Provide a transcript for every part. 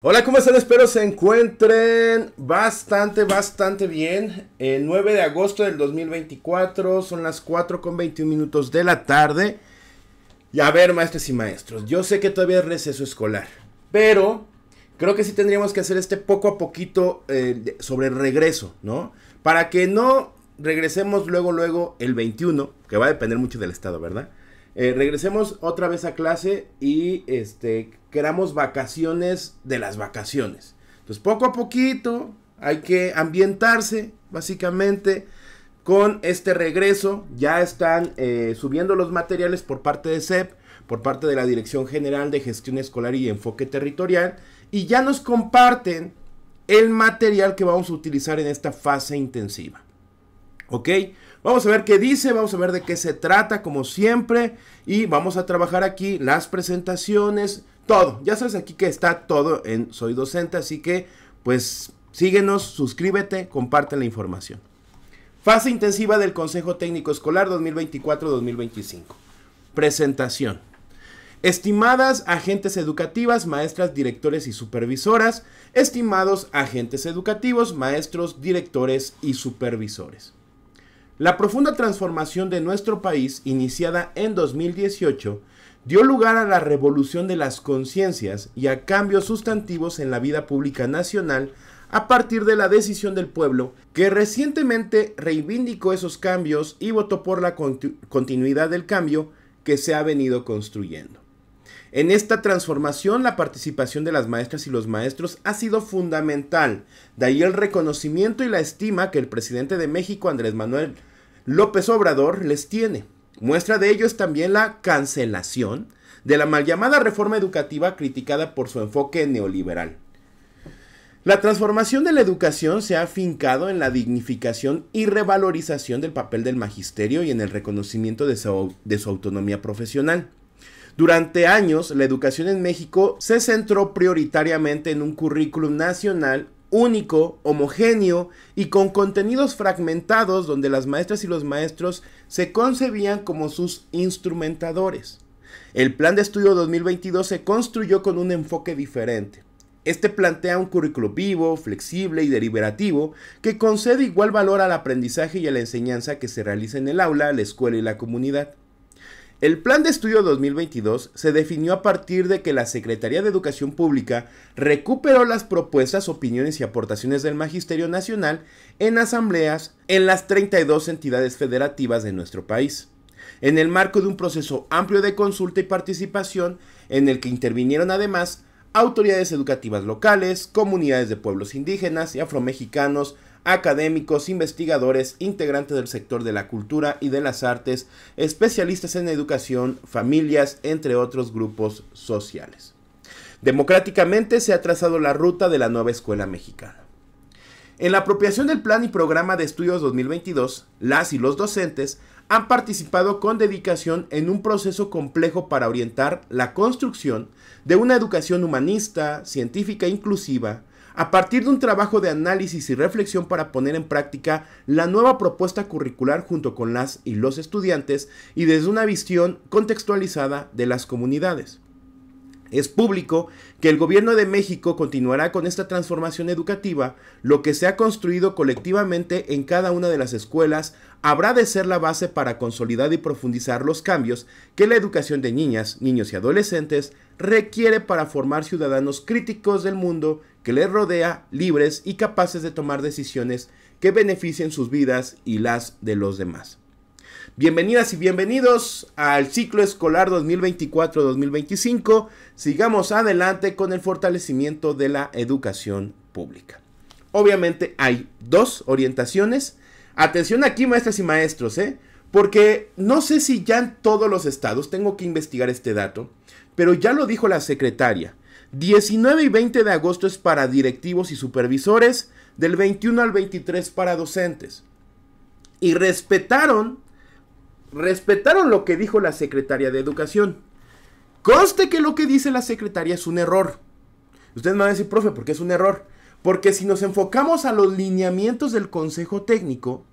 Hola, ¿cómo están? Espero se encuentren bastante, bastante bien. El 9 de agosto del 2024, son las 4 con 21 minutos de la tarde. Y a ver, maestros y maestros, yo sé que todavía es receso escolar, pero creo que sí tendríamos que hacer este poco a poquito eh, sobre el regreso, ¿no? Para que no regresemos luego, luego el 21, que va a depender mucho del estado, ¿verdad? Eh, regresemos otra vez a clase y este, queramos vacaciones de las vacaciones. Entonces, poco a poquito hay que ambientarse, básicamente, con este regreso. Ya están eh, subiendo los materiales por parte de CEP, por parte de la Dirección General de Gestión Escolar y Enfoque Territorial. Y ya nos comparten el material que vamos a utilizar en esta fase intensiva. ¿Ok? Vamos a ver qué dice, vamos a ver de qué se trata, como siempre. Y vamos a trabajar aquí las presentaciones, todo. Ya sabes aquí que está todo en Soy Docente, así que pues síguenos, suscríbete, comparte la información. Fase intensiva del Consejo Técnico Escolar 2024-2025. Presentación. Estimadas agentes educativas, maestras, directores y supervisoras, estimados agentes educativos, maestros, directores y supervisores. La profunda transformación de nuestro país, iniciada en 2018, dio lugar a la revolución de las conciencias y a cambios sustantivos en la vida pública nacional a partir de la decisión del pueblo que recientemente reivindicó esos cambios y votó por la continuidad del cambio que se ha venido construyendo. En esta transformación la participación de las maestras y los maestros ha sido fundamental, de ahí el reconocimiento y la estima que el presidente de México, Andrés Manuel López Obrador les tiene. Muestra de ello es también la cancelación de la mal llamada reforma educativa criticada por su enfoque neoliberal. La transformación de la educación se ha afincado en la dignificación y revalorización del papel del magisterio y en el reconocimiento de su, autonomía profesional. Durante años, la educación en México se centró prioritariamente en un currículum nacional único, homogéneo y con contenidos fragmentados donde las maestras y los maestros se concebían como sus instrumentadores. El Plan de Estudio 2022 se construyó con un enfoque diferente. Este plantea un currículo vivo, flexible y deliberativo que concede igual valor al aprendizaje y a la enseñanza que se realiza en el aula, la escuela y la comunidad. El Plan de Estudio 2022 se definió a partir de que la Secretaría de Educación Pública recuperó las propuestas, opiniones y aportaciones del Magisterio Nacional en asambleas en las 32 entidades federativas de nuestro país, en el marco de un proceso amplio de consulta y participación en el que intervinieron además autoridades educativas locales, comunidades de pueblos indígenas y afromexicanos, académicos, investigadores, integrantes del sector de la cultura y de las artes, especialistas en educación, familias, entre otros grupos sociales. Democráticamente se ha trazado la ruta de la nueva escuela mexicana. En la apropiación del Plan y Programa de Estudios 2022, las y los docentes han participado con dedicación en un proceso complejo para orientar la construcción de una educación humanista, científica, e inclusiva, a partir de un trabajo de análisis y reflexión para poner en práctica la nueva propuesta curricular junto con las y los estudiantes y desde una visión contextualizada de las comunidades. Es público que el gobierno de México continuará con esta transformación educativa, lo que se ha construido colectivamente en cada una de las escuelas habrá de ser la base para consolidar y profundizar los cambios que la educación de niñas, niños y adolescentes requiere para formar ciudadanos críticos del mundo que les rodea, libres y capaces de tomar decisiones que beneficien sus vidas y las de los demás. Bienvenidas y bienvenidos al ciclo escolar 2024-2025. Sigamos adelante con el fortalecimiento de la educación pública. Obviamente hay dos orientaciones. Atención aquí, maestras y maestros, ¿eh? porque no sé si ya en todos los estados, tengo que investigar este dato, pero ya lo dijo la secretaria, 19 y 20 de agosto es para directivos y supervisores, del 21 al 23 para docentes. Y respetaron, respetaron lo que dijo la secretaria de Educación. Conste que lo que dice la secretaria es un error. Ustedes me van a decir, profe, ¿por qué es un error? Porque si nos enfocamos a los lineamientos del Consejo Técnico,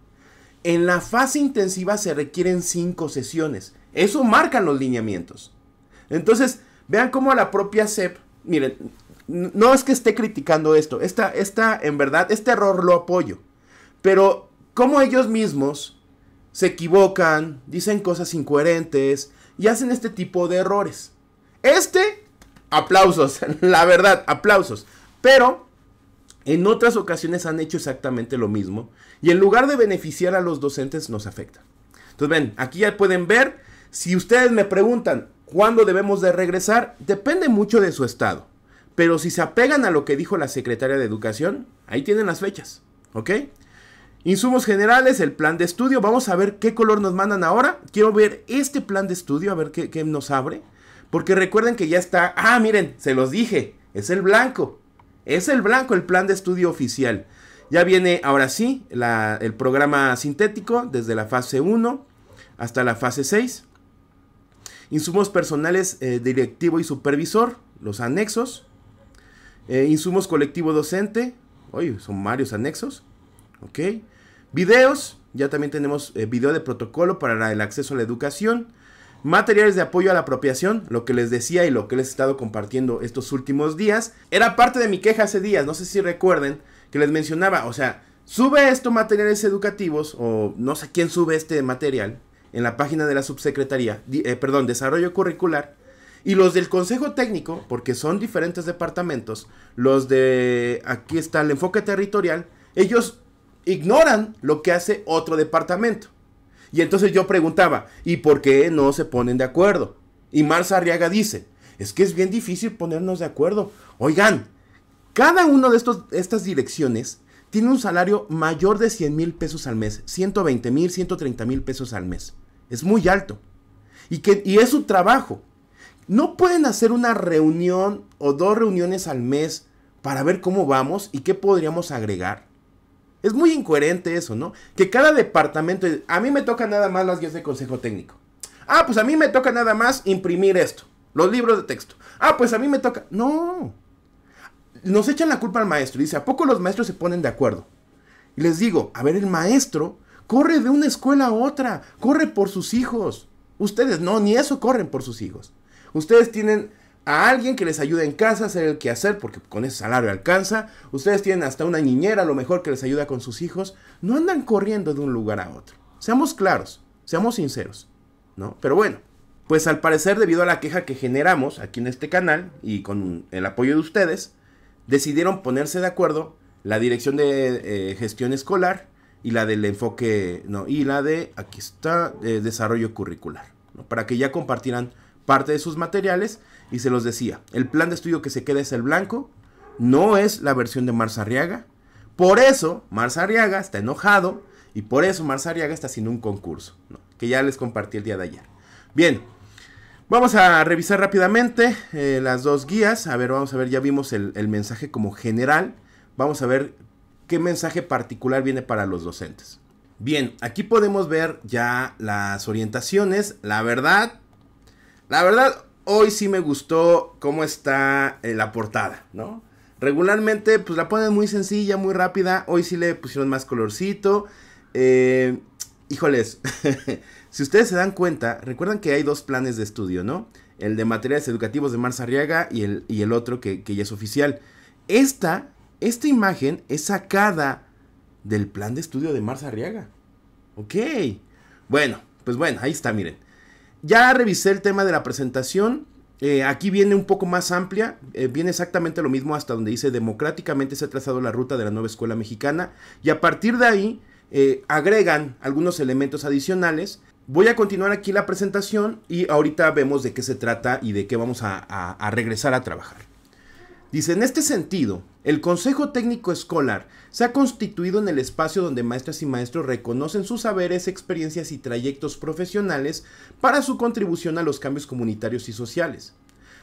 en la fase intensiva se requieren cinco sesiones. Eso marcan los lineamientos. Entonces, vean cómo la propia CEP miren, no es que esté criticando esto, esta, esta, en verdad, este error lo apoyo, pero como ellos mismos se equivocan, dicen cosas incoherentes y hacen este tipo de errores. Este, aplausos, la verdad, aplausos, pero en otras ocasiones han hecho exactamente lo mismo y en lugar de beneficiar a los docentes nos afecta. Entonces ven, aquí ya pueden ver, si ustedes me preguntan, ¿Cuándo debemos de regresar? Depende mucho de su estado. Pero si se apegan a lo que dijo la secretaria de Educación, ahí tienen las fechas. ¿Ok? Insumos generales, el plan de estudio. Vamos a ver qué color nos mandan ahora. Quiero ver este plan de estudio, a ver qué, qué nos abre. Porque recuerden que ya está... Ah, miren, se los dije. Es el blanco. Es el blanco el plan de estudio oficial. Ya viene ahora sí el programa sintético desde la fase 1 hasta la fase 6 insumos personales eh, directivo y supervisor, los anexos, eh, insumos colectivo docente, oye, son varios anexos, ok, videos, ya también tenemos eh, video de protocolo para el acceso a la educación, materiales de apoyo a la apropiación, lo que les decía y lo que les he estado compartiendo estos últimos días, era parte de mi queja hace días, no sé si recuerden que les mencionaba, o sea, sube estos materiales educativos o no sé quién sube este material, en la página de la subsecretaría, eh, perdón, desarrollo curricular, y los del Consejo Técnico, porque son diferentes departamentos, los de, aquí está el enfoque territorial, ellos ignoran lo que hace otro departamento. Y entonces yo preguntaba, ¿y por qué no se ponen de acuerdo? Y Marza Arriaga dice, es que es bien difícil ponernos de acuerdo. Oigan, cada uno de estas direcciones tiene un salario mayor de 100 mil pesos al mes, 120 mil, 130 mil pesos al mes. Es muy alto. Y, que, es su trabajo. No pueden hacer una reunión o dos reuniones al mes para ver cómo vamos y qué podríamos agregar. Es muy incoherente eso, ¿no? Que cada departamento, a mí me toca nada más las guías de consejo técnico. Ah, pues a mí me toca nada más imprimir esto, los libros de texto. Ah, pues a mí me toca... No. Nos echan la culpa al maestro. Dice, ¿a poco los maestros se ponen de acuerdo? Y les digo, a ver, el maestro corre de una escuela a otra, corre por sus hijos. Ustedes no, ni eso corren por sus hijos. Ustedes tienen a alguien que les ayude en casa a hacer el quehacer, porque con ese salario alcanza. Ustedes tienen hasta una niñera, a lo mejor, que les ayuda con sus hijos. No andan corriendo de un lugar a otro. Seamos claros, seamos sinceros, ¿no? Pero bueno, pues al parecer, debido a la queja que generamos aquí en este canal y con el apoyo de ustedes, decidieron ponerse de acuerdo la Dirección de eh, Gestión Escolar y la del enfoque, no, y la de, aquí está, eh, desarrollo curricular, para que ya compartieran parte de sus materiales y se los decía, el plan de estudio que se queda es el blanco, no es la versión de Marsariaga Arriaga, por eso Marsariaga Arriaga está enojado y por eso Marsariaga Arriaga está sin un concurso, que ya les compartí el día de ayer. Bien, Vamos a revisar rápidamente eh, las dos guías. A ver, vamos a ver, ya vimos el, mensaje como general. Vamos a ver qué mensaje particular viene para los docentes. Bien, aquí podemos ver ya las orientaciones. La verdad, la verdad, hoy sí me gustó cómo está eh, la portada, ¿no? Regularmente, pues la ponen muy sencilla, muy rápida. Hoy sí le pusieron más colorcito. Eh, híjoles, si ustedes se dan cuenta, recuerdan que hay dos planes de estudio, ¿no? El de materiales educativos de Marza y el, y el otro que, que ya es oficial. Esta esta imagen es sacada del plan de estudio de Marza Arriaga. Ok. Bueno, pues bueno, ahí está, miren. Ya revisé el tema de la presentación. Eh, aquí viene un poco más amplia, eh, viene exactamente lo mismo hasta donde dice democráticamente se ha trazado la ruta de la nueva escuela mexicana y a partir de ahí eh, agregan algunos elementos adicionales. Voy a continuar aquí la presentación y ahorita vemos de qué se trata y de qué vamos a regresar a trabajar. Dice, en este sentido, el Consejo Técnico Escolar se ha constituido en el espacio donde maestras y maestros reconocen sus saberes, experiencias y trayectos profesionales para su contribución a los cambios comunitarios y sociales.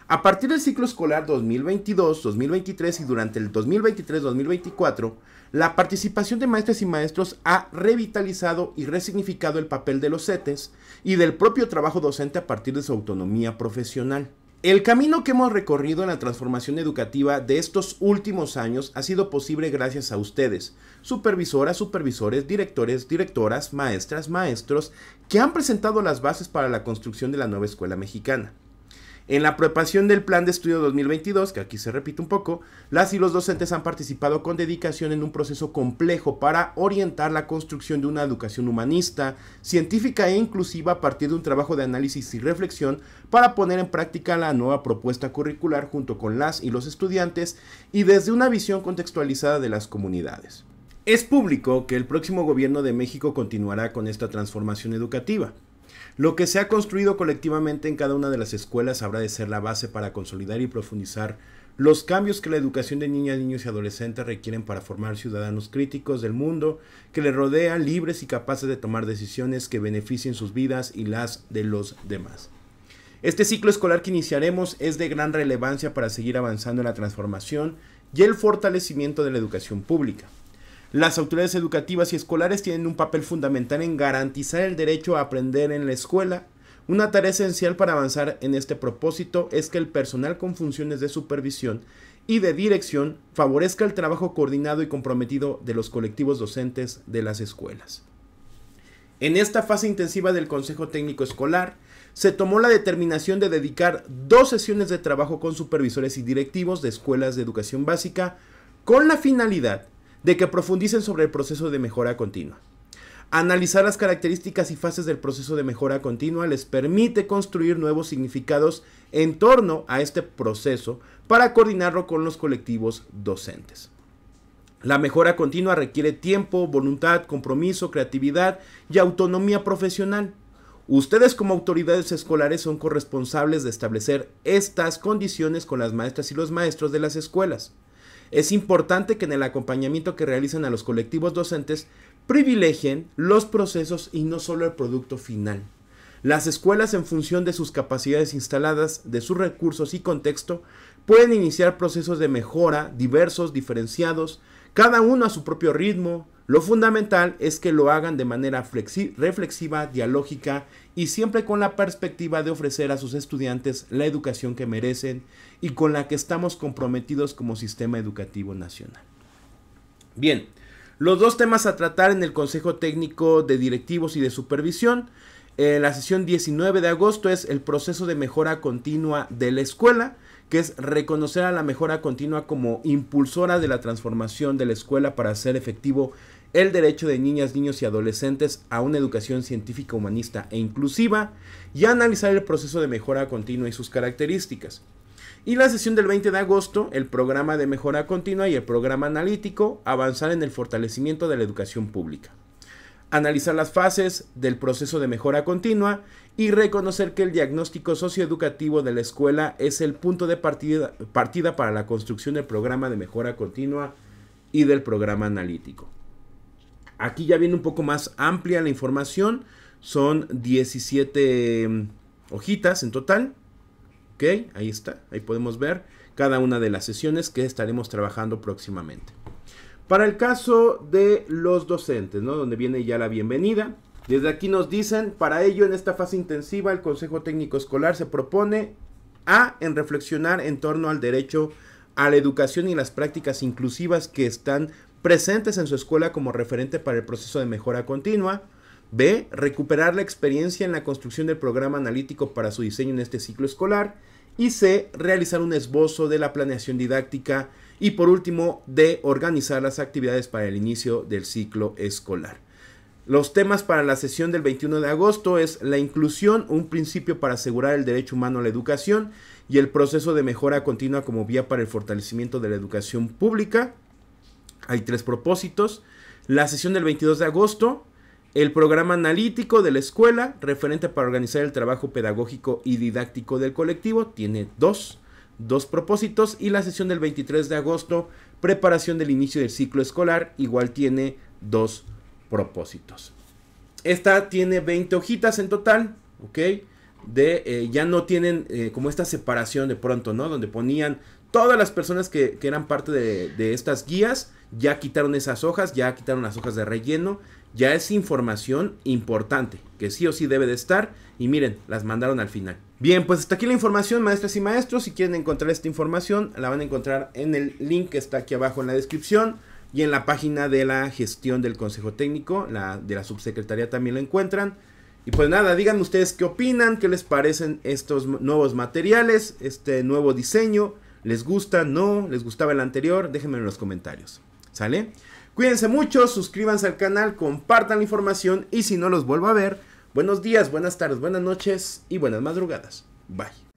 A partir del ciclo escolar 2022-2023 y durante el 2023-2024, la participación de maestras y maestros ha revitalizado y resignificado el papel de los CETES y del propio trabajo docente a partir de su autonomía profesional. El camino que hemos recorrido en la transformación educativa de estos últimos años ha sido posible gracias a ustedes, supervisoras, supervisores, directores, directoras, maestras, maestros, que han presentado las bases para la construcción de la nueva escuela mexicana. En la preparación del Plan de Estudio 2022, que aquí se repite un poco, las y los docentes han participado con dedicación en un proceso complejo para orientar la construcción de una educación humanista, científica e inclusiva a partir de un trabajo de análisis y reflexión para poner en práctica la nueva propuesta curricular junto con las y los estudiantes y desde una visión contextualizada de las comunidades. Es público que el próximo gobierno de México continuará con esta transformación educativa. Lo que se ha construido colectivamente en cada una de las escuelas habrá de ser la base para consolidar y profundizar los cambios que la educación de niñas, niños y adolescentes requieren para formar ciudadanos críticos del mundo que les rodea, libres y capaces de tomar decisiones que beneficien sus vidas y las de los demás. Este ciclo escolar que iniciaremos es de gran relevancia para seguir avanzando en la transformación y el fortalecimiento de la educación pública. Las autoridades educativas y escolares tienen un papel fundamental en garantizar el derecho a aprender en la escuela. Una tarea esencial para avanzar en este propósito es que el personal con funciones de supervisión y de dirección favorezca el trabajo coordinado y comprometido de los colectivos docentes de las escuelas. En esta fase intensiva del Consejo Técnico Escolar, se tomó la determinación de dedicar dos sesiones de trabajo con supervisores y directivos de escuelas de educación básica con la finalidad de que profundicen sobre el proceso de mejora continua. Analizar las características y fases del proceso de mejora continua les permite construir nuevos significados en torno a este proceso para coordinarlo con los colectivos docentes. La mejora continua requiere tiempo, voluntad, compromiso, creatividad y autonomía profesional. Ustedes como autoridades escolares son corresponsables de establecer estas condiciones con las maestras y los maestros de las escuelas. Es importante que en el acompañamiento que realizan a los colectivos docentes privilegien los procesos y no solo el producto final. Las escuelas en función de sus capacidades instaladas, de sus recursos y contexto, pueden iniciar procesos de mejora diversos, diferenciados, cada uno a su propio ritmo, lo fundamental es que lo hagan de manera reflexiva, dialógica y siempre con la perspectiva de ofrecer a sus estudiantes la educación que merecen y con la que estamos comprometidos como sistema educativo nacional. Bien, los dos temas a tratar en el Consejo Técnico de Directivos y de Supervisión eh, la sesión 19 de agosto es el proceso de mejora continua de la escuela que es reconocer a la mejora continua como impulsora de la transformación de la escuela para hacer efectivo el derecho de niñas, niños y adolescentes a una educación científica, humanista e inclusiva y analizar el proceso de mejora continua y sus características. Y la sesión del 20 de agosto, el programa de mejora continua y el programa analítico, avanzar en el fortalecimiento de la educación pública analizar las fases del proceso de mejora continua y reconocer que el diagnóstico socioeducativo de la escuela es el punto de partida, para la construcción del programa de mejora continua y del programa analítico. Aquí ya viene un poco más amplia la información, son 17 em, hojitas en total. ahí está, ahí podemos ver cada una de las sesiones que estaremos trabajando próximamente. Para el caso de los docentes, Donde viene ya la bienvenida. Desde aquí nos dicen, para ello en esta fase intensiva el Consejo Técnico Escolar se propone a en reflexionar en torno al derecho a la educación y las prácticas inclusivas que están presentes en su escuela como referente para el proceso de mejora continua. B. Recuperar la experiencia en la construcción del programa analítico para su diseño en este ciclo escolar. Y C. Realizar un esbozo de la planeación didáctica y por último de organizar las actividades para el inicio del ciclo escolar. Los temas para la sesión del 21 de agosto es la inclusión, un principio para asegurar el derecho humano a la educación y el proceso de mejora continua como vía para el fortalecimiento de la educación pública. Hay tres propósitos. La sesión del 22 de agosto, el programa analítico de la escuela, referente para organizar el trabajo pedagógico y didáctico del colectivo, tiene dos dos propósitos y la sesión del 23 de agosto, preparación del inicio del ciclo escolar, igual tiene dos propósitos. Esta tiene 20 hojitas en total, ¿ok? De, eh, ya no tienen eh, como esta separación de pronto, ¿no? Donde ponían todas las personas que, que eran parte de, de, estas guías, ya quitaron esas hojas, ya quitaron las hojas de relleno ya es información importante, que sí o sí debe de estar. Y miren, las mandaron al final. Bien, pues hasta aquí la información, maestras y maestros. Si quieren encontrar esta información, la van a encontrar en el link que está aquí abajo en la descripción y en la página de la gestión del Consejo Técnico, la de la subsecretaría también lo encuentran. Y pues nada, díganme ustedes qué opinan, qué les parecen estos nuevos materiales, este nuevo diseño, les gusta, no, les gustaba el anterior, déjenme en los comentarios, ¿sale? Cuídense mucho, suscríbanse al canal, compartan la información y si no los vuelvo a ver, buenos días, buenas tardes, buenas noches y buenas madrugadas. Bye.